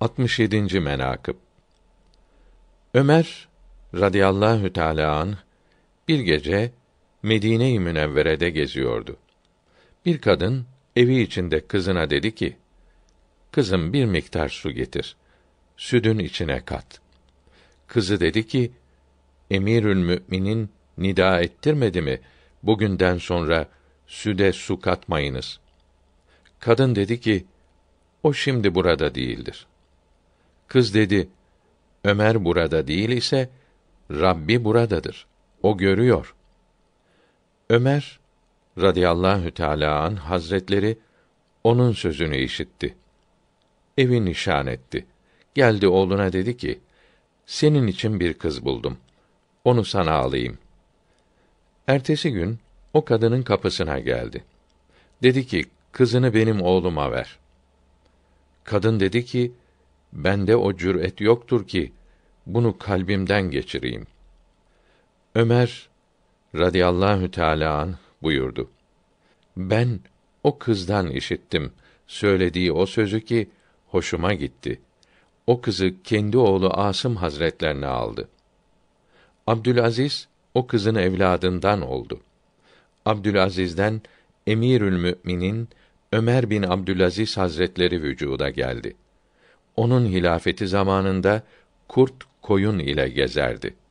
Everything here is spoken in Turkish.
67. menakıb Ömer radıyallahu teala an bir gece Medine-i Münevvere'de geziyordu. Bir kadın evi içinde kızına dedi ki: "Kızım bir miktar su getir. Südün içine kat." Kızı dedi ki: "Emirül Mü'minin nida ettirmedi mi? Bugünden sonra süde su katmayınız." Kadın dedi ki: "O şimdi burada değildir." Kız dedi, Ömer burada değil ise, Rabbi buradadır. O görüyor. Ömer radıyallahu teâlâ an hazretleri, onun sözünü işitti. Evi nişan etti. Geldi oğluna dedi ki, senin için bir kız buldum. Onu sana alayım. Ertesi gün o kadının kapısına geldi. Dedi ki, kızını benim oğluma ver. Kadın dedi ki, Bende o cüret yoktur ki bunu kalbimden geçireyim. Ömer radıyallahu teala an buyurdu. Ben o kızdan işittim söylediği o sözü ki hoşuma gitti. O kızı kendi oğlu Asım Hazretlerine aldı. Abdülaziz o kızın evladından oldu. Abdülaziz'den Emirül Mü'minin Ömer bin Abdülaziz Hazretleri vücuda geldi.'' onun hilafeti zamanında kurt koyun ile gezerdi.